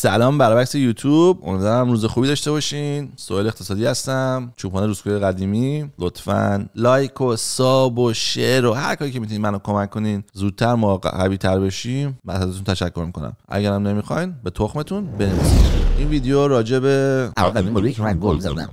سلام برعکس یوتیوب امیدوارم روز خوبی داشته باشین سوال اقتصادی هستم چوپان روزکوی قدیمی لطفا لایک و ساب و شیر و هر کاری که میتونید منو کمک کنین زودتر ما قوی تر بشیم بعد ازتون تشکر میکنم اگرم نمیخواین به تخمتون بنویسید این ویدیو راجع به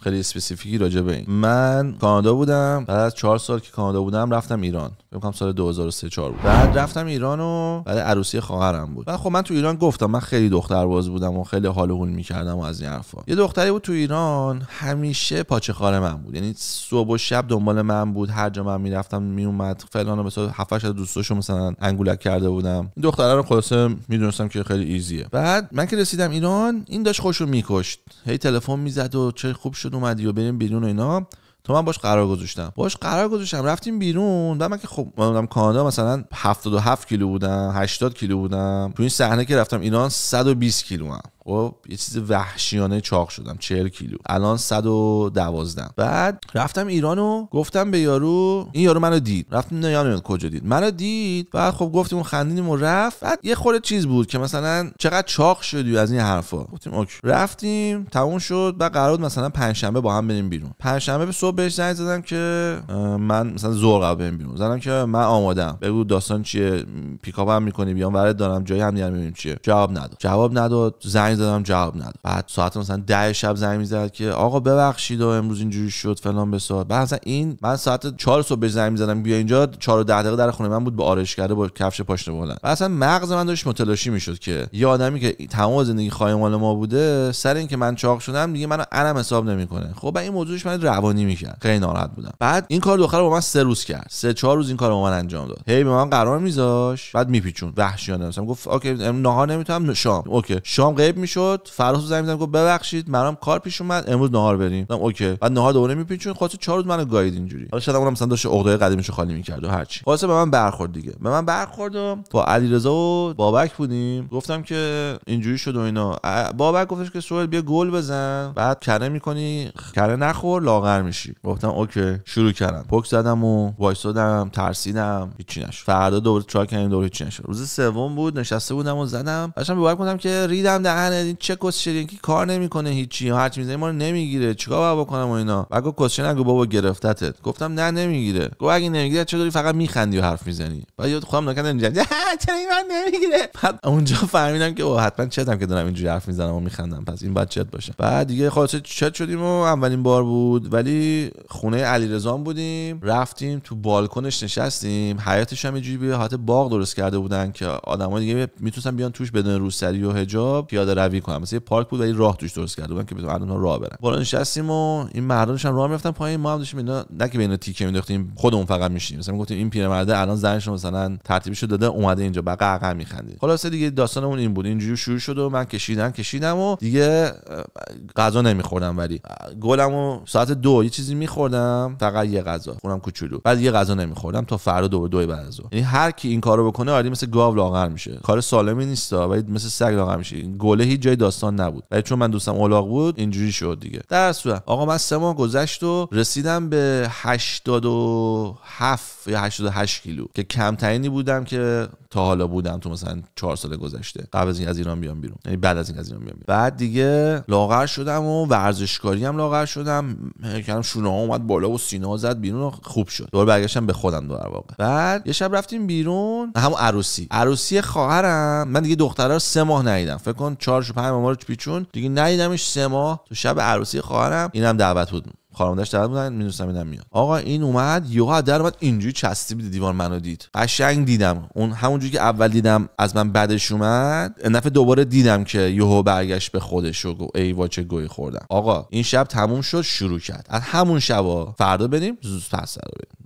خیلی اسپسیفیکی راجع به این من کانادا بودم بعد از 4 سال که کانادا بودم رفتم ایران فکر سال 2003 4 بود بعد رفتم ایران و بعد عروسی خواهرم بود بعد خب من تو ایران گفتم من خیلی دخترباز بودم و خیلی حال و حول میکردم و از این حرفا یه دختری بود تو ایران همیشه پاچه خار من بود یعنی صبح و شب دنبال من بود هر جا من میرفتم میومد فلان مثلا 7 8 دوستاشو مثلا انگولک کرده بودم این دختره رو خلاصه میدونستم که خیلی ایزیه بعد من که رسیدم ایران این داشت خوشو میکشت هی تلفن میزد و چه خوب شد اومدی و بریم بیرون و اینا تو من باش قرار گذاشتم باش قرار گذاشتم رفتیم بیرون بعد من که خب من کانادا مثلا 77 کیلو بودم 80 کیلو بودم تو این صحنه که رفتم ایران 120 کیلو هم و خب، یه چیز وحشیانه چاق شدم 40 کیلو الان 112 بعد رفتم ایران و گفتم به یارو این یارو منو دید رفتم نه کجا دید منو دید بعد خب گفتیم اون خندیدیم و رفت بعد یه خورده چیز بود که مثلا چقدر چاق شدی از این حرفا گفتیم اوکی رفتیم تموم شد بعد قرار بود مثلا پنجشنبه با هم بریم بیرون پنجشنبه به صبح بهش زنگ زدم که من مثلا زور قرار بریم بیرون زدم که من آمادم بگو داستان چیه پیکاپ هم میکنی بیام برات دارم جایی هم می‌بینیم چیه جواب نداد جواب نداد زنگ زنگ زدم جواب نداد بعد ساعت مثلا ده شب زنگ میزد که آقا ببخشید و امروز اینجوری شد فلان ساعت بعد مثلا این من ساعت 4 صبح به زنگ میزدم بیا اینجا 4 و 10 دقیقه در خونه من بود به آرش کرده با کفش پاشنه بلند بعد اصلا مغز من داشت متلاشی میشد که یه آدمی که تمام زندگی خواهی مال ما بوده سر اینکه من چاق شدم دیگه منو علم حساب نمیکنه خب این موضوعش من روانی میکرد خیلی ناراحت بودم بعد این کار دختر با من سه روز کرد سه چهار روز این کار با من انجام داد هی به من قرار میذاش بعد میپیچون وحشیانه مثلا گفت اوکی نهار نمیتونم شام اوکی شام غیب میشد فراس زنگ میزنم گفت ببخشید منم کار پیش اومد امروز نهار بریم گفتم اوکی بعد نهار دوباره میپین چون خاطر چهار روز منو گاید اینجوری حالا شدم اونم مثلا داشت عقده‌های قدیمیشو خالی میکرد و هرچی واسه به من برخورد دیگه به من برخورد با علیرضا و بابک بودیم گفتم که اینجوری شد و اینا بابک گفتش که سوال بیا گل بزن بعد کره میکنی کره نخور لاغر میشی گفتم اوکی شروع کردم پک زدم و وایسادم ترسیدم هیچی نشد فردا دوباره چاک کردیم دوباره هیچی نشد روز سوم بود نشسته بودم و زدم داشتم به بابک گفتم که ریدم دهن این چه کوسچرین که کار نمیکنه هیچی چی میزنی ما رو نمیگیره چیکار باید بکنم و اینا و گفت نگو بابا گرفتتت گفتم نه نمیگیره گفت اگه نمیگیره چطوری فقط میخندی و حرف میزنی بعد یاد خودم نکنه اینجا چرا این من نمیگیره بعد اونجا فهمیدم که او حتما چتم که دارم اینجوری حرف میزنم و میخندم پس این بعد چت باشه بعد دیگه خلاص چت شدیم و اولین بار بود ولی خونه علیرضا بودیم رفتیم تو بالکنش نشستیم حیاتش هم یه به حالت باغ درست کرده بودن که آدمای دیگه میتونن بیان توش بدون روسری و حجاب پیاده قوی کنم مثلا یه پارک بود و راه توش درست کرده بودن که بتونن اونها راه برن بالا نشستیم و این مردانش هم راه میرفتن پایین ما هم داشتیم اینا نه که بین تیکه مینداختیم خودمون فقط میشیم مثلا گفتیم این پیرمرده الان زنش مثلا ترتیبش رو داده اومده اینجا بقا عقا میخندید خلاص دیگه داستانمون این بود اینجوری شروع شد و من کشیدم کشیدم و دیگه غذا نمیخوردم ولی گلمو ساعت دو یه چیزی میخوردم فقط یه غذا خونم کوچولو بعد یه غذا نمیخوردم تا فردا دو دو بعد از یعنی هر کی این کارو بکنه عادی مثل گاو لاغر میشه کار سالمی نیستا ولی مثل سگ لاغر میشه گله هیچ جای داستان نبود ولی چون من دوستم اولاغ بود اینجوری شد دیگه در صورت آقا من سه ماه گذشت و رسیدم به 87 یا 88 کیلو که کمترینی بودم که تا حالا بودم تو مثلا چهار سال گذشته قبل از این از ایران بیام بیرون یعنی بعد از این از ایران بیام بعد دیگه لاغر شدم و ورزشکاری هم لاغر شدم کردم یعنی شونه ها اومد بالا و سینه زد بیرون و خوب شد دوباره برگشتم به خودم در واقع بعد یه شب رفتیم بیرون همون عروسی عروسی خواهرم من دیگه دخترها سه ماه ندیدم فکر کن 4 مارش پنج رو پیچون دیگه ندیدمش سه ماه تو شب عروسی خواهرم اینم دعوت بود خانواده‌اش دعوت بودن می‌دونستم اینم میاد آقا این اومد یوها در اومد اینجوری چستی بده دیوار منو دید قشنگ دیدم اون همونجوری که اول دیدم از من بدش اومد نفع دوباره دیدم که یوها برگشت به خودش و ای واچه گوی خوردم آقا این شب تموم شد شروع کرد از همون شبا فردا بریم زود پس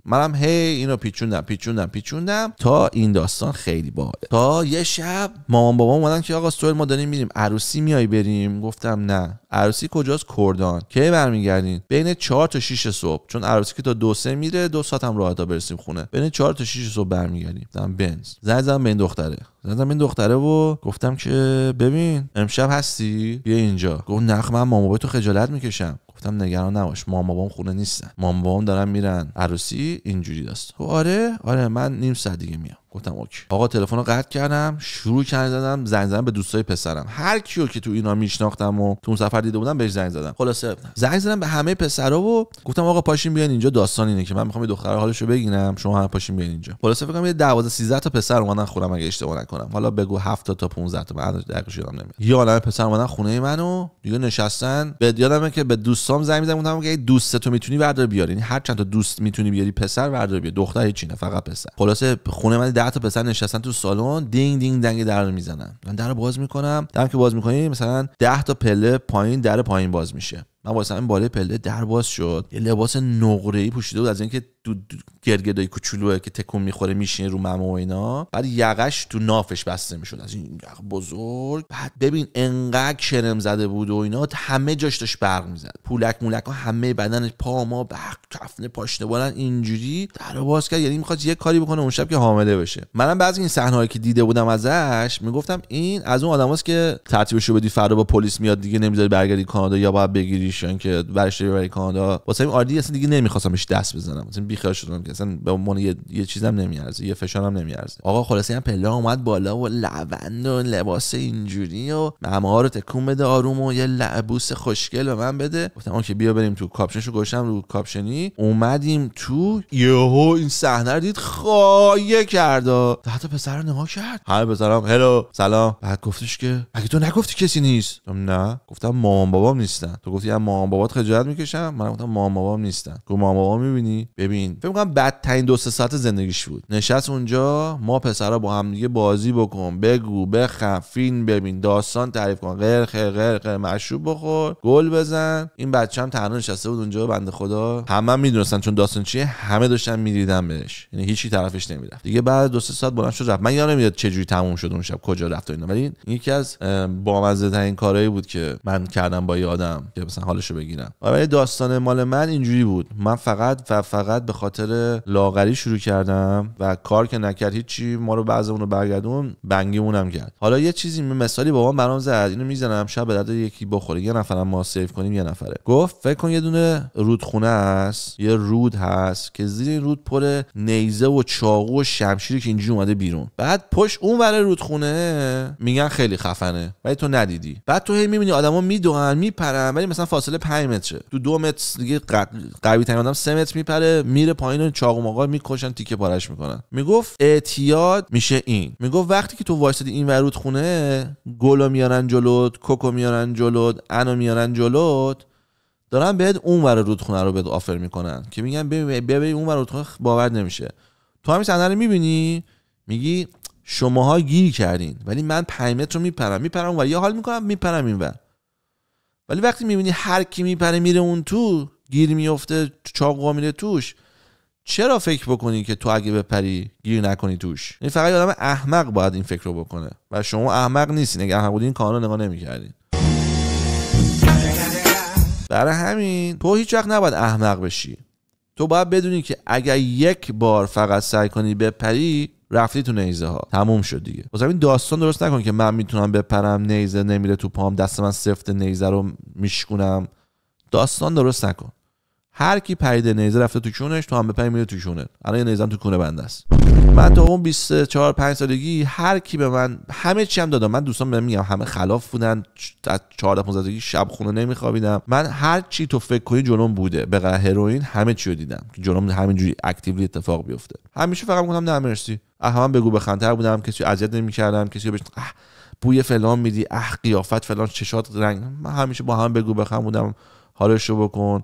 منم هی اینو پیچوندم پیچوندم پیچوندم تا این داستان خیلی باحاله تا یه شب مامان بابا اومدن که آقا سوئل ما داریم میریم عروسی میای بریم گفتم نه عروسی کجاست کردان کی برمیگردین بین 4 تا 6 صبح چون عروسی که تا 2 3 میره 2 ساعت هم راحت برسیم خونه بین 4 تا 6 صبح برمیگردیم زن بنز زنگ زدم به این دختره زدم این دختره و گفتم که ببین امشب هستی بیا اینجا گفت نخ من تو خجالت میکشم گفتم نگران نباش مامان بابام خونه نیستن مامان بابام دارن میرن عروسی اینجوری داست خب آره آره من نیم ساعت دیگه میام گفتم اوکی آقا تلفن رو قطع کردم شروع کردم زدم زنگ زدم به دوستای پسرم هر کیو که تو اینا میشناختم و تو اون سفر دیده بودم بهش زنگ زدم خلاصه زنگ زدم به همه پسرا و گفتم آقا پاشین بیان اینجا داستان اینه که من میخوام یه دختر حالشو ببینم شما هم پاشین بیاین اینجا خلاصه فکر کنم یه 12 13 تا پسر اومدن خورم اگه اشتباه کنم حالا بگو 7 تا 15 تا من دقیقش یادم نمیاد یا الان پسر اومدن خونه منو دیگه نشستن به یادمه که به دوستام زنگ میزدم گفتم که دوست تو میتونی بردار بیاری یعنی هر چند تا دوست میتونی بیاری پسر بردار بیاری دختر هیچ نه فقط پسر خلاص خونه من 10 تا پسر نشستن تو سالن دینگ دینگ دنگ در میزنن من در باز میکنم در که باز میکنی مثلا 10 تا پله پایین در پایین باز میشه من واسه همین بالای پله در باز شد یه لباس ای پوشیده بود از اینکه دو, دو گرگدای که تکون میخوره میشینه رو مم و اینا بعد یقش تو نافش بسته میشد از این یق بزرگ بعد ببین انقدر کرم زده بود و اینا همه جاش داشت برق میزد پولک مولک ها همه بدنش پا ما برق کفنه پاشنه اینجوری در باز کرد یعنی میخواد یه کاری بکنه اون شب که حامله بشه منم بعضی این هایی که دیده بودم ازش میگفتم این از اون آدماست که ترتیبشو بدی فردا با پلیس میاد دیگه نمیذاری برگردی کانادا یا باید بگیری پیش یا اینکه برش برای کانادا واسه این آردی اصلا دیگه بهش دست بزنم اصلا بیخیال شدم که اصلا به عنوان یه, یه چیزم نمیارزه یه فشارم نمیارزه آقا خلاصه این پله اومد بالا و لوند و لباس اینجوری و معمار رو تکون بده آروم و یه لبوس خوشگل به من بده گفتم که بیا بریم تو کاپشنشو گوشم رو کاپشنی اومدیم تو یهو این صحنه رو دید خایه کرد تا حتی پسر نما کرد هر پسرم هلو سلام بعد گفتش که اگه تو نگفتی کسی نیست نه گفتم مامان بابام نیستن تو گفتی مامان بابات خجالت میکشم من گفتم مامان بابام نیستن گفت مامان بابا میبینی ببین فکر کنم بدترین دو سه ساعت زندگیش بود نشست اونجا ما پسرا با هم دیگه بازی بکن بگو بخف فیلم ببین داستان تعریف کن غیر خیر غیر مشروب بخور گل بزن این بچه هم تنها نشسته بود اونجا بنده خدا همه هم میدونستن چون داستان چیه همه داشتن میدیدن بهش یعنی هیچی طرفش نمیرفت دیگه بعد دو سه ساعت بلند شد رفت من یادم نمیاد چه جوری تموم شد اون شب کجا رفت و اینا ولی یکی از بامزه ترین کارهایی بود که من کردم با یه آدم که مثلا حالشو بگیرم آره، ولی داستان مال من اینجوری بود من فقط و فقط به خاطر لاغری شروع کردم و کار که نکرد هیچی ما رو بعضمون رو برگردون بنگیمونم کرد حالا یه چیزی مثالی بابام برام زد اینو میزنم شب به درد یکی بخوره یه نفرم ما سیو کنیم یه نفره گفت فکر کن یه دونه رودخونه است یه رود هست که زیر این رود پر نیزه و چاقو و شمشیری که اینجوری اومده بیرون بعد پشت اون ور رودخونه میگن خیلی خفنه ولی تو ندیدی بعد تو هی میبینی آدما میدوئن میپرن ولی مثلا فاصله 5 متره تو دو متر دیگه قوی ترین آدم 3 متر میپره میره پایین و چاقو میکشن تیکه پارش میکنن میگفت اعتیاد میشه این میگفت وقتی که تو وایسادی این ورود خونه گلو میارن جلوت کوکو میارن جلوت انو میارن جلوت دارن بهت اون ور رودخونه رو بهت آفر میکنن که میگن ببین اون ور رودخونه باور نمیشه تو همین صحنه میبینی میگی شماها گیر کردین ولی من 5 متر رو میپرم میپرم و یه حال میکنم میپرم اینور ولی وقتی میبینی هر کی میپره میره اون تو گیر میفته چاقوها میره توش چرا فکر بکنی که تو اگه بپری گیر نکنی توش این یعنی فقط آدم احمق باید این فکر رو بکنه و شما احمق نیستین اگه احمق بودین این کانال نگاه نمیکردین برای همین تو هیچ وقت نباید احمق بشی تو باید بدونی که اگر یک بار فقط سعی کنی بپری رفتی تو نیزه ها تموم شد دیگه واسه این داستان درست نکن که من میتونم بپرم نیزه نمیره تو پام دست من سفت نیزه رو میشکونم داستان درست نکن هر کی پریده نیزه رفته تو چونش تو هم به میره تو چونت الان یه نیزم تو کونه بنده است من تا اون 24 5 سالگی هر کی به من همه چی هم دادم من دوستان بهم میگم همه خلاف بودن از 14 15 سالگی شب خونه نمیخوابیدم من هر چی تو فکر کنی جلوم بوده به غیر هروئین همه چی رو دیدم که جلوم همینجوری اکتیولی اتفاق بیفته همیشه فقط میگم نه مرسی اهم بگو بخندتر بودم کسی اذیت نمیکردم کسی بهش بوی فلان میدی اه قیافت فلان چشات رنگ من همیشه با هم بگو بخم بودم حالش رو بکن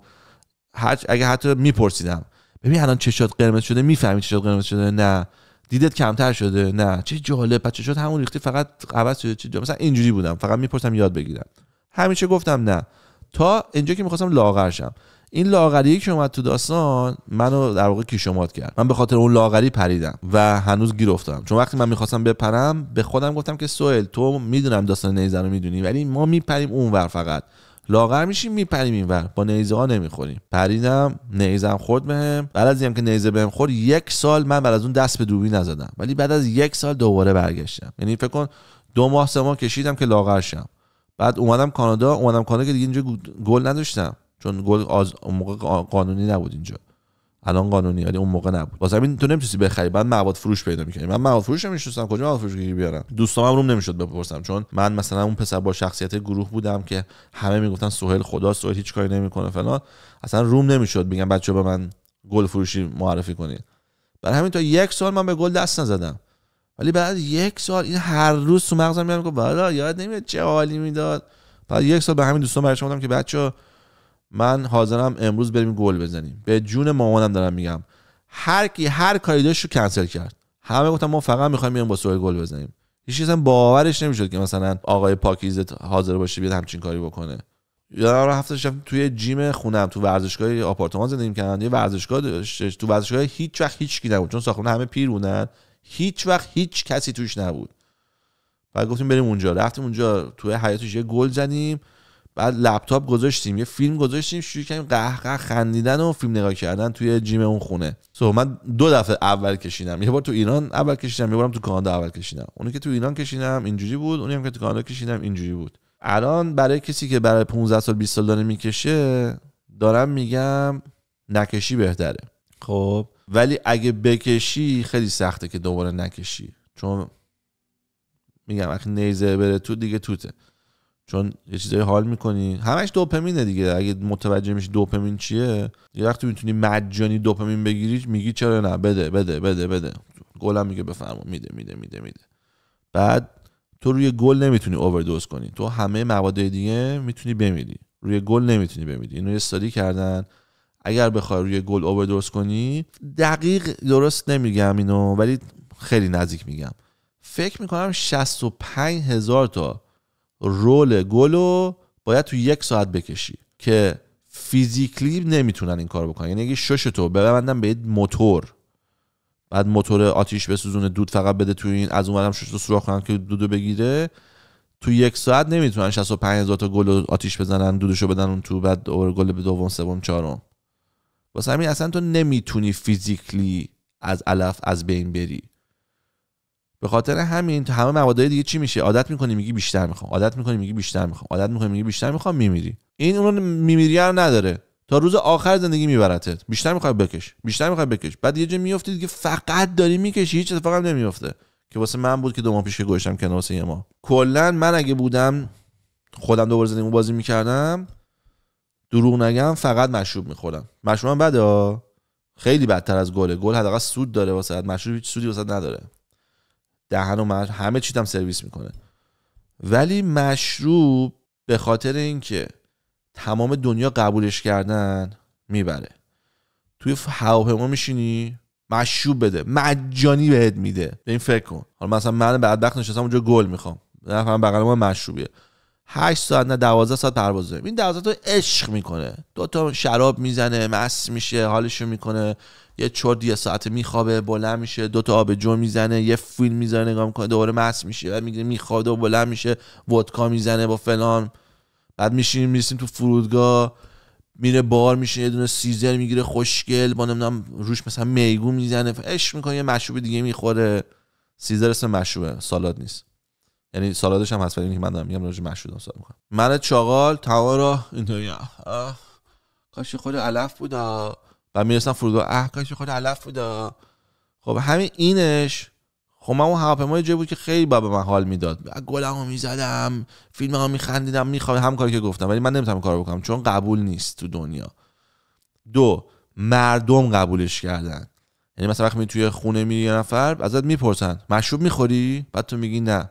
هر اگه حتی میپرسیدم ببین الان چشات قرمز شده میفهمی شد قرمز شده نه دیدت کمتر شده نه چه جالب بچه شد همون ریختی فقط عوض شده چه مثلا اینجوری بودم فقط میپرسم یاد بگیرم همیشه گفتم نه تا اینجا که میخواستم لاغر شم این لاغری که اومد تو داستان منو در واقع کیشومات کرد من به خاطر اون لاغری پریدم و هنوز گیر افتادم چون وقتی من میخواستم بپرم به خودم گفتم که سوئل تو میدونم داستان نیزه رو میدونی ولی ما میپریم اونور فقط لاغر میشیم میپریم اینور با نیزه ها نمیخوریم پریدم نیزم خورد بهم بعد از که نیزه بهم خورد یک سال من بعد از اون دست به دوبی نزدم ولی بعد از یک سال دوباره برگشتم یعنی فکر کن دو ماه سه ماه کشیدم که لاغر شم بعد اومدم کانادا اومدم کانادا که دیگه اینجا گل نداشتم چون گل از موقع قانونی نبود اینجا الان قانونی ولی اون موقع نبود واسه همین تو نمیتونی بخری بعد مواد فروش پیدا میکنی من مواد فروش نمیشستم کجا مواد فروش بیارم دوستام روم نمیشد بپرسم چون من مثلا اون پسر با شخصیت گروه بودم که همه میگفتن سهیل خدا سهیل هیچ کاری نمیکنه فلان اصلا روم نمیشد بگم بچه به من گل فروشی معرفی کنید برای همین تا یک سال من به گل دست نزدم ولی بعد یک سال این هر روز تو مغزم میاد میگه والا یاد نمیاد چه حالی میداد بعد یک سال به همین دوستان برشم بودم که بچه من حاضرم امروز بریم گل بزنیم به جون مامانم دارم میگم هر کی هر کاری داشت رو کنسل کرد همه گفتن ما فقط میخوایم بیایم با سوی گل بزنیم هیچ اصلا باورش نمیشد که مثلا آقای پاکیزت حاضر باشه بیاد همچین کاری بکنه یادم هفته شب توی جیم خونم تو ورزشگاه آپارتمان زندگی کردن یه ورزشگاه داشت. تو ورزشگاه هیچ وقت هیچ کی نبود چون ساختمون همه پیرونن هیچ وقت هیچ کسی توش نبود بعد گفتیم بریم اونجا رفتیم اونجا توی حیاتش یه گل زنیم بعد لپتاپ گذاشتیم یه فیلم گذاشتیم شروع کردیم قهقه خندیدن و فیلم نگاه کردن توی جیم اون خونه سو من دو دفعه اول کشیدم یه بار تو ایران اول کشیدم یه بارم تو کانادا اول کشیدم اونی که تو ایران کشیدم اینجوری بود اونی هم که تو کانادا کشیدم اینجوری بود الان برای کسی که برای 15 سال 20 سال داره میکشه دارم میگم نکشی بهتره خب ولی اگه بکشی خیلی سخته که دوباره نکشی چون میگم وقتی نیزه بره تو دیگه توته چون یه چیزایی حال میکنی همش دوپامینه دیگه اگه متوجه میشی دوپامین چیه یه وقتی میتونی مجانی دوپامین بگیری میگی چرا نه بده بده بده بده گلم میگه بفرما میده میده میده میده بعد تو روی گل نمیتونی اووردوز کنی تو همه مواد دیگه میتونی بمیری روی گل نمیتونی بمیری اینو استادی کردن اگر بخوای روی گل اووردوز کنی دقیق درست نمیگم اینو ولی خیلی نزدیک میگم فکر میکنم 65 هزار تا رول گل رو باید تو یک ساعت بکشی که فیزیکلی نمیتونن این کار بکنن یعنی اگه شش تو ببندن به موتور بعد موتور آتیش بسوزونه دود فقط بده تو این از اونورم شش تو سوراخ کنن که دودو بگیره تو یک ساعت نمیتونن 65 هزار تا گل آتیش بزنن دودشو بدن اون تو بعد اور گل به دوم سوم چهارم واسه همین اصلا تو نمیتونی فیزیکلی از علف از بین بری به خاطر همین تو همه مواد دیگه چی میشه عادت میکنی میگی بیشتر میخوام عادت میکنی میگی بیشتر میخوام عادت میکنی میگی بیشتر میخوام میمیری این اون میمیری رو نداره تا روز آخر زندگی میبرتت بیشتر میخوای بکش بیشتر میخوای بکش بعد یه جا میفتی دیگه فقط داری میکشی هیچ فقط نمیفته که واسه من بود که دو ماه پیش که گوشتم کنار واسه یه کلا من اگه بودم خودم دوباره زندگی بازی میکردم دروغ نگم فقط مشروب میخورم مشروبم بده خیلی بدتر از گله گل حداقل سود داره واسه مشروب هیچ سودی واسه نداره دهن و مش... همه چیتم سرویس میکنه ولی مشروب به خاطر اینکه تمام دنیا قبولش کردن میبره توی هواپیما میشینی مشروب بده مجانی بهت میده به این فکر کن حالا مثلا من بعد وقت نشستم اونجا گل میخوام فهم بغل ما مشروبیه 8 ساعت نه 12 ساعت پرواز داریم این 12 ساعت عشق میکنه دو تا شراب میزنه مس میشه حالشو میکنه یه چرت یه ساعت میخوابه بلند میشه دو تا جو میزنه یه فیلم میزنه نگاه میکنه دوباره مس میشه بعد میگه میخواد و بلند میشه ودکا میزنه با فلان بعد میشینیم میرسیم تو فرودگاه میره بار میشه یه دونه سیزر میگیره خوشگل با نمیدونم روش مثلا میگو میزنه عشق میکنه یه مشروب دیگه میخوره سیزر اسم مشروبه سالاد نیست یعنی سالادش هم هست ولی که من دارم میگم راجع مشروط سال میکنم من چاغال تمام را اینطوری کاش خود علف بودا و میرسن فردا اه کاش خود علف بودا خب همین اینش خب من اون هواپیمای جایی بود که خیلی به من حال میداد گلمو میزدم فیلم ها میخندیدم میخوام هم کاری که گفتم ولی من نمیتونم کار بکنم چون قبول نیست تو دنیا دو مردم قبولش کردن یعنی مثلا وقتی توی خونه میری یه نفر ازت میپرسن مشروب میخوری بعد تو میگی نه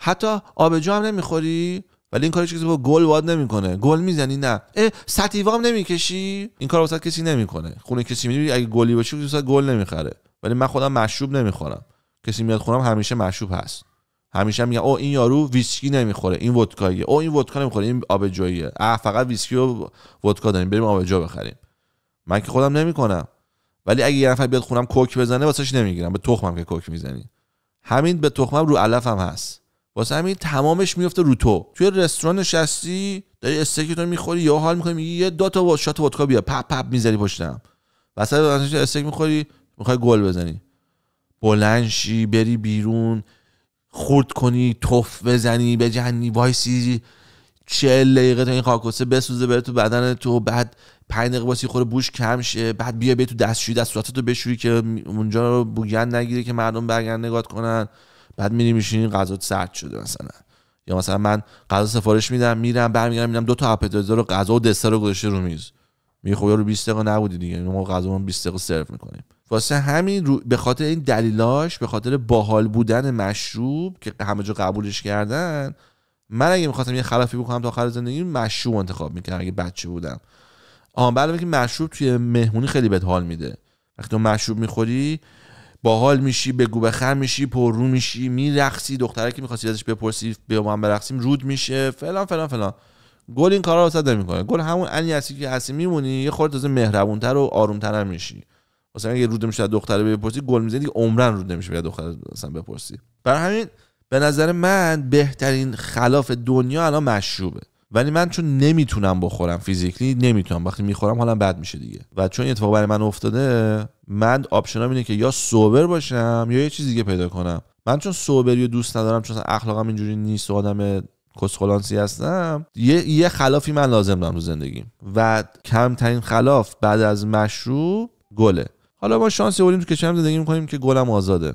حتی آبجو هم نمیخوری ولی این کارش کسی با گل واد نمیکنه گل میزنی نه اه ستیوام نمیکشی این کار واسه کسی نمیکنه خونه کسی میری اگه گلی باشی کسی گل نمیخره ولی من خودم مشروب نمیخورم کسی میاد خونم همیشه مشروب هست همیشه میگه او این یارو ویسکی نمیخوره این ودکاییه او این ودکا نمیخوره این آبجوییه اه فقط ویسکی و ودکا داریم بریم آبجو بخریم من که خودم نمیکنم ولی اگه یه نفر بیاد خونم کوک بزنه واسهش نمیگیرم به تخمم که کوک میزنی همین به تخمم رو علف هم هست واسه همین تمامش میفته رو تو توی رستوران نشستی داری رو میخوری یا حال میکنی میگی یه دو تا شات ودکا بیا پپ پپ میذاری پشتم وسط استیک میخوری میخوای گل بزنی بلنشی بری بیرون خورد کنی تف بزنی به جهنی وایسی چهل دقیقه تا این خاکوسه بسوزه بره تو بدن تو بعد پنج دقیقه باسی خوره بوش کم شه بعد بیا به تو دستشویی دست صورتتو بشوری که اونجا رو بوگن نگیره که مردم برگرد نگات کنن بعد میری میشینی غذا سرد شده مثلا یا مثلا من غذا سفارش میدم میرم برمیگردم میرم دو تا اپتایزر رو غذا و دسر رو گذاشته رو میز می رو 20 دقیقه نبودی دیگه ما غذا 20 دقیقه سرو میکنیم واسه همین رو... به خاطر این دلیلاش به خاطر باحال بودن مشروب که همه جا قبولش کردن من اگه میخواستم یه خلافی بکنم تا آخر زندگی مشروب انتخاب میکردم اگه بچه بودم آن بله که مشروب توی مهمونی خیلی به حال میده وقتی تو مشروب میخوری باحال میشی بگو بخر میشی پررو میشی میرقصی دختره که میخواستی ازش بپرسی به من هم برقصیم رود میشه فلان فلان فلان گل این کارا رو نمی نمیکنه گل همون انی هستی که هستی میمونی یه خورده تازه مهربونتر و آرومتر هم میشی مثلا اگه رود میشه دختره بپرسی گل میزنی عمرن رود نمیشه بیا دختر مثلا بپرسی برای همین به نظر من بهترین خلاف دنیا الان مشروبه ولی من چون نمیتونم بخورم فیزیکلی نمیتونم وقتی میخورم حالا بد میشه دیگه و چون اتفاق برای من افتاده من ها اینه که یا سوبر باشم یا یه چیز دیگه پیدا کنم من چون سوبری رو دوست ندارم چون اخلاقم اینجوری نیست و آدم کسخلانسی هستم یه،, یه خلافی من لازم دارم تو زندگیم و کمترین خلاف بعد از مشروب گله حالا ما شانسی آوردیم تو کشورم زندگی میکنیم که گلم آزاده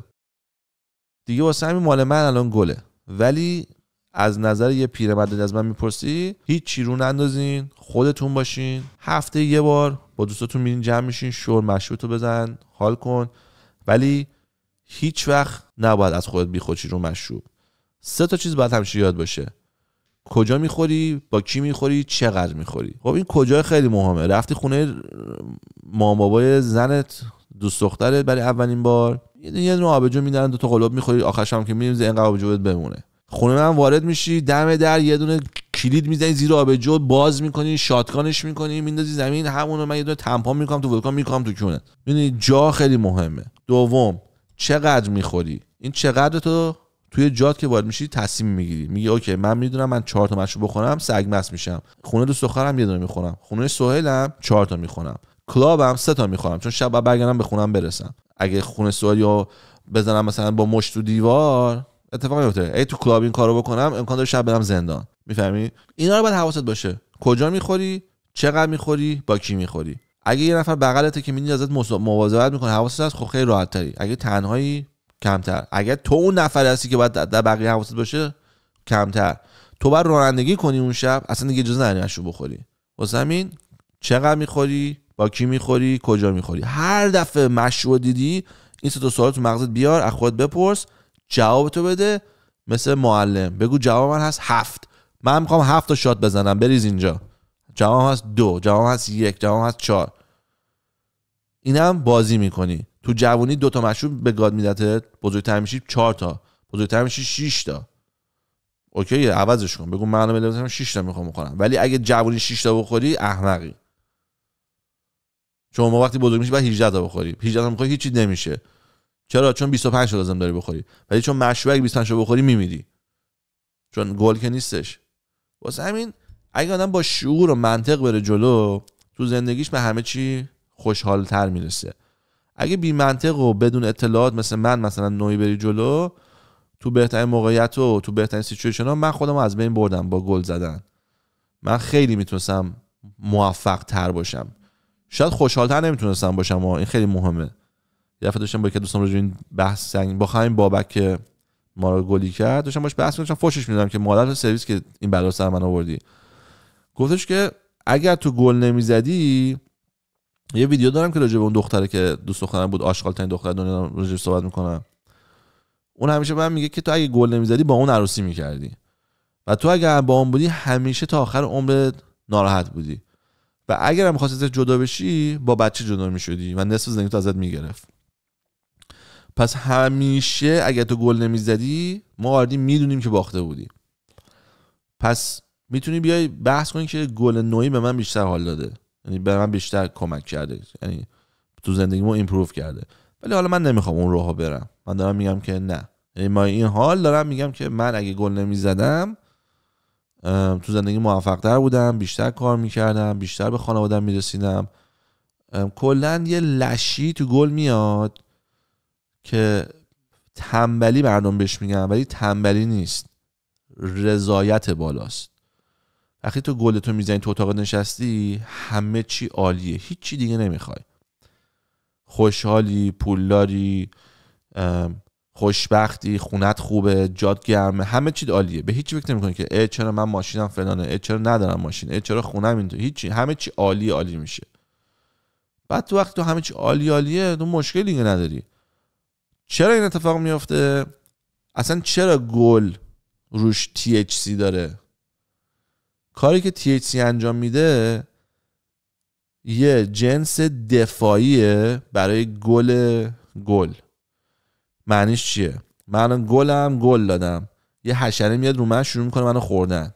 دیگه واسه همین مال من الان گله ولی از نظر یه پیرمرد از من میپرسی هیچ چی رو نندازین خودتون باشین هفته یه بار با دوستاتون میرین جمع میشین شور مشروطو بزن حال کن ولی هیچ وقت نباید از خودت بیخود رو مشروب سه تا چیز باید همیشه یاد باشه کجا میخوری با کی میخوری چقدر میخوری خب این کجا خیلی مهمه رفتی خونه مام بابای زنت دوست دخترت برای اولین بار یه دونه آبجو میدن دو تا قلوب میخوری آخرش هم که میریم این آبجو بمونه خونه من وارد میشی دم در یه دونه کلید میزنی زیر آبجو باز میکنی شاتگانش میکنی میندازی زمین همونو من یه دونه تمپا میکنم تو ولکان میکنم تو کونه میدونی جا خیلی مهمه دوم چقدر میخوری این چقدر تو توی جات که وارد میشی تصمیم میگیری میگی اوکی من میدونم من چهار تا مشروب بخورم سگمس میشم خونه دو سخرم یه دونه میخورم خونه سهیلم چهار تا میخورم کلابم سه تا میخورم چون شب بعد برگردم به خونم برسم اگه خونه سوال یا بزنم مثلا با مشت و دیوار اتفاقی میفته ای تو کلاب این کارو بکنم امکان داره شب برم زندان میفهمی اینا رو باید حواست باشه کجا میخوری چقدر میخوری با کی میخوری اگه یه نفر بغلته که میبینی ازت مواظبت میکنه حواست هست خب خیلی راحت تری اگه تنهایی کمتر اگه تو اون نفر هستی که باید در بقیه حواست باشه کمتر تو باید رانندگی کنی اون شب اصلا دیگه جز نداری بخوری واسه همین چقدر میخوری با کی میخوری کجا میخوری هر دفعه مشروع دیدی این سه تا سوال تو مغزت بیار از خودت بپرس جواب تو بده مثل معلم بگو جواب من هست هفت من میخوام هفت تا شات بزنم بریز اینجا جواب هست دو جواب هست یک جواب هست چهار اینم بازی میکنی تو جوونی دو تا مشروب به گاد میدته بزرگتر میشی چهار تا بزرگتر میشی 6 تا اوکی عوضش کن بگو من الان 6 تا میخوام بخورم ولی اگه جوونی 6 تا بخوری احمقی چون ما وقتی بزرگ میشی بعد 18 تا بخوری 18 تا میخوری هیچی نمیشه چرا چون 25 تا لازم داری بخوری ولی چون مشروع 25 تا بخوری میمیری چون گل که نیستش واسه همین اگه آدم با شعور و منطق بره جلو تو زندگیش به همه چی خوشحال تر میرسه اگه بی منطق و بدون اطلاعات مثل من مثلا نوعی بری جلو تو بهترین موقعیت و تو بهترین سیچویشن ها من خودم از بین بردم با گل زدن من خیلی میتونستم موفق تر باشم شاید خوشحالتر نمیتونستم باشم و این خیلی مهمه یه دفعه داشتم با یک دوستم راجع این بحث سنگ با همین بابک که ما رو گلی کرد داشتم باش بحث می‌کردم فوشش می‌دادم که مادر سرویس که این بلا سر من آوردی گفتش که اگر تو گل نمیزدی یه ویدیو دارم که راجع به اون دختره که دوست دخترم بود آشغال ترین دختر دنیا راجع صحبت میکنم اون همیشه به من میگه که تو اگه گل نمیزدی با اون عروسی میکردی و تو اگر با اون بودی همیشه تا آخر عمرت ناراحت بودی و هم خواستی جدا بشی با بچه جدا شدی و نصف زندگی تو ازت میگرفت پس همیشه اگر تو گل نمیزدی ما آردی میدونیم که باخته بودی پس میتونی بیای بحث کنی که گل نوعی به من بیشتر حال داده یعنی به من بیشتر کمک کرده یعنی تو زندگی ما ایمپروو کرده ولی حالا من نمیخوام اون روها برم من دارم میگم که نه یعنی ما این حال دارم میگم که من اگه گل نمیزدم تو زندگی موفق بودم بیشتر کار میکردم بیشتر به خانوادم میرسیدم کلا یه لشی تو گل میاد که تنبلی مردم بهش میگن ولی تنبلی نیست رضایت بالاست وقتی تو گل تو میزنی تو اتاق نشستی همه چی عالیه هیچی دیگه نمیخوای خوشحالی پولداری خوشبختی خونت خوبه جاد گرمه همه چی عالیه به هیچ فکر نمیکنی که ا چرا من ماشینم فلانه ا چرا ندارم ماشین ا چرا خونم اینطور هیچی همه چی عالی عالی میشه بعد تو وقتی تو همه چی عالی عالیه تو مشکلی دیگه نداری چرا این اتفاق میفته اصلا چرا گل روش THC داره کاری که THC انجام میده یه جنس دفاعیه برای گل گل معنیش چیه من گلم گل دادم یه حشره میاد رو من شروع میکنه منو خوردن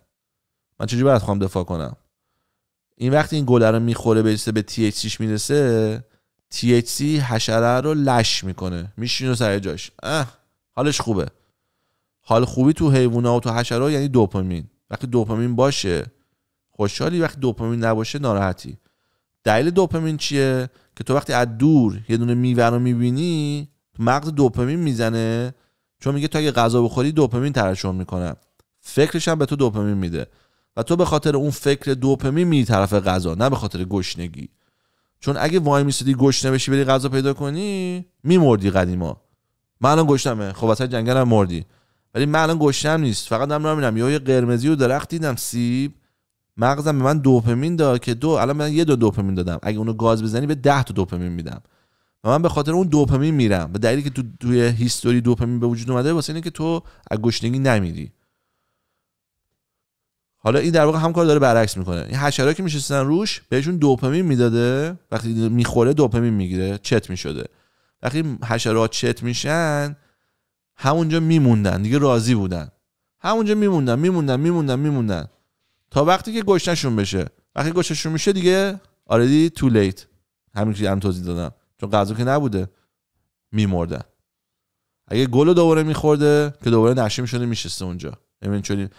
من چجوری باید خواهم دفاع کنم این وقتی این گل رو میخوره برسه به THC میرسه THC حشره رو لش میکنه میشینه سر جاش اه حالش خوبه حال خوبی تو ها و تو حشره یعنی دوپامین وقتی دوپامین باشه خوشحالی وقتی دوپامین نباشه ناراحتی دلیل دوپامین چیه که تو وقتی از دور یه دونه میوه رو میبینی مغز دوپامین میزنه چون میگه تو اگه غذا بخوری دوپامین ترشح میکنه فکرش هم به تو دوپامین میده و تو به خاطر اون فکر دوپامین میری طرف غذا نه به خاطر گشنگی چون اگه وای میسیدی گشنه بشی بری غذا پیدا کنی میمردی قدیما من الان گشتمه خب واسه جنگلم مردی ولی من الان گشتم نیست فقط دارم میرم یه قرمزی و درخت دیدم سیب مغزم به من دوپامین داد که دو الان من یه دو دوپامین دادم اگه اونو گاز بزنی به 10 تا دوپامین میدم و من به خاطر اون دوپامین میرم و دلیلی که تو توی هیستوری دوپامین به وجود اومده واسه اینه که تو از گشنگی نمیری حالا این در واقع هم کار داره برعکس میکنه این حشرا که میشستن روش بهشون دوپامین میداده وقتی میخوره دوپامین میگیره چت میشده وقتی حشرات چت میشن همونجا میموندن دیگه راضی بودن همونجا میموندن میموندن میموندن میموندن تا وقتی که گشنشون بشه وقتی گشنشون میشه دیگه آردی تو لیت همین که هم توضیح دادم چون غذا که نبوده میمردن اگه گل دوباره میخورده که دوباره نشه میشونه میشسته اونجا ببین چونی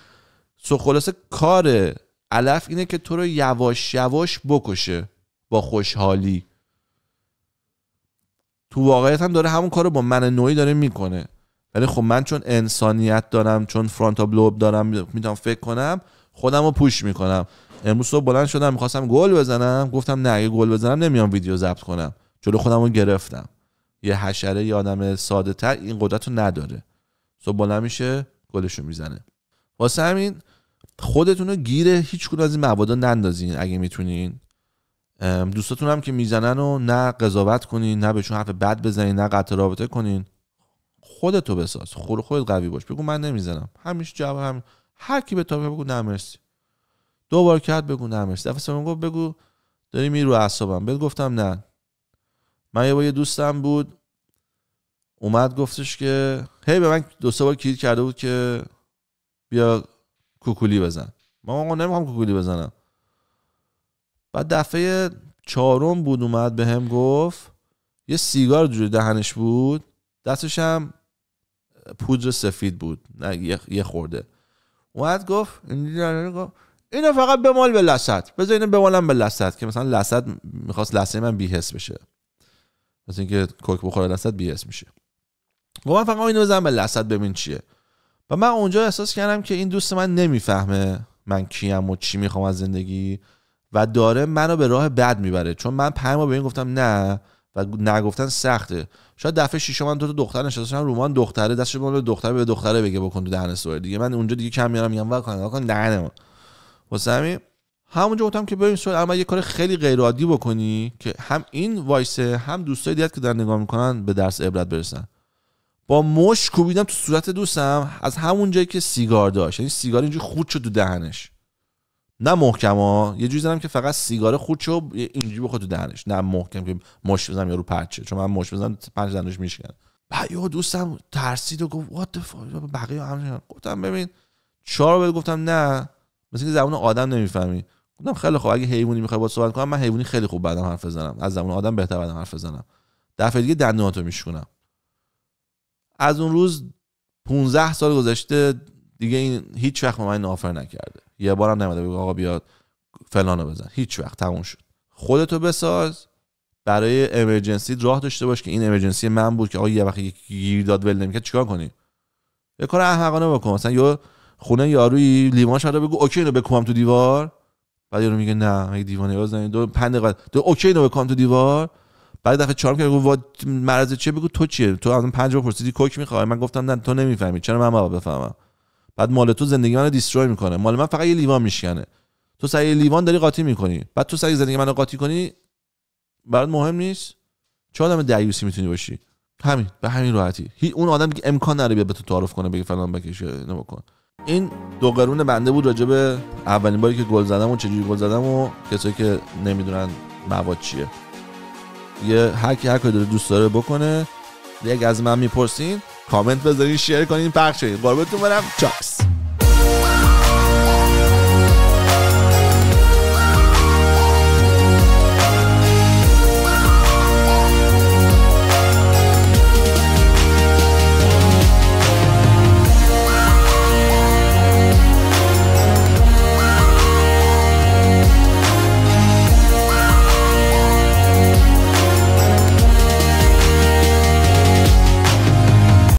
سو خلاصه کار علف اینه که تو رو یواش یواش بکشه با خوشحالی تو واقعیت هم داره همون کارو با من نوعی داره میکنه ولی خب من چون انسانیت دارم چون بلوب دارم میتونم فکر کنم خودم رو پوش میکنم امروز صبح بلند شدم میخواستم گل بزنم گفتم نه اگه گل بزنم نمیام ویدیو ضبط کنم جلو خودم رو گرفتم یه حشره یه آدم ساده تر این قدرت رو نداره صبح بالا میشه گلشو میزنه واسه همین خودتون رو گیر هیچ کدوم از این مبادا نندازین اگه میتونین دوستاتون هم که میزنن و نه قضاوت کنین نه بهشون حرف بد بزنین نه قطع رابطه کنین خودتو بساز خود خودت قوی باش بگو من نمیزنم همیشه جواب هم هر کی به تو بگو نه مرسی دو بار کرد بگو نه مرسی دفعه سوم گفت بگو داری میرو اعصابم بهت گفتم نه من یه با یه دوستم بود اومد گفتش که هی به من دو سه بار کلید کرده بود که بیا کوکولی بزن من آقا نمیخوام کوکولی بزنم بعد دفعه چهارم بود اومد به هم گفت یه سیگار جوری دهنش بود دستش هم پودر سفید بود نه یه خورده اومد گفت اینو فقط بمال به لسد بذار اینو بمالم به لسد که مثلا لسد میخواست لسه من بیهس بشه مثل اینکه کوک بخوره لسد بی میشه و من فقط اینو بزنم به لسد ببین چیه و من اونجا احساس کردم که این دوست من نمیفهمه من کیم و چی میخوام از زندگی و داره منو به راه بد میبره چون من پنج به این گفتم نه و نگفتن سخته شاید دفعه شیشم من دو تا دختر نشستم رومان دختره دستش به دختر به دختره بگه بکن تو دهن سوار دیگه من اونجا دیگه کم میارم میگم وا کن وا واسه همونجا گفتم که ببین سوال اما یه کار خیلی غیر عادی بکنی که هم این وایسه هم دوستای دیگه که در نگاه میکنن به درس عبرت برسن با مش کوبیدم تو صورت دوستم از همون جایی که سیگار داشت یعنی سیگار اینجوری خود شد تو دهنش نه محکم ها یه جوری زدم که فقط سیگار خود شو اینجوری بخواد تو دهنش نه محکم که مش بزنم یارو پرچه چون من مش بزنم پنج دهنش میشکن بعد دوستم ترسید و گفت وات بقیه هم گفتم ببین چرا بهت گفتم نه مثل که زبان آدم نمیفهمی گفتم خیلی خوب اگه حیوانی میخوای با صحبت کنم من حیوانی خیلی خوب بعدم حرف بزنم از زمان آدم بهتر بعدم حرف بزنم دفعه دیگه دندوناتو میشکنم از اون روز 15 سال گذشته دیگه این هیچ وقت من آفر نکرده یه بارم نمیده بگو آقا بیاد فلانو بزن هیچ وقت تموم شد خودتو بساز برای امرجنسی راه داشته باش که این امرجنسی من بود که آقا یه وقت گیر داد ول نمیکرد چیکار کنی یه کار احمقانه بکن مثلا یا خونه یاروی لیوان شده بگو اوکی اینو بکوام تو دیوار بعد یارو میگه نه مگه دیوانه باز دو پنده قد دو اوکی نو بکن تو دیوار بعد دفعه چهارم که گفت مرض چیه بگو تو چیه تو الان پنج رو پرسیدی کوک میخوای من گفتم نه تو نمیفهمی چرا من باید بفهمم بعد مال تو زندگی منو دیستروی میکنه مال من فقط یه لیوان میشکنه تو سعی لیوان داری قاطی میکنی بعد تو سعی زندگی منو قاطی کنی برات مهم نیست چه آدم دیوسی میتونی باشی همین به همین راحتی اون آدم که امکان نداره بیاد به تو تعارف کنه بگه فلان بکش بکن این دو قرون بنده بود راجب اولین باری که گل زدم و چجوری گل زدم و کسایی که نمیدونن مواد چیه یه هر کی هر داره دوست داره بکنه یک از من میپرسین کامنت بذارین شیر کنین پخش کنین قربتون برم چاکس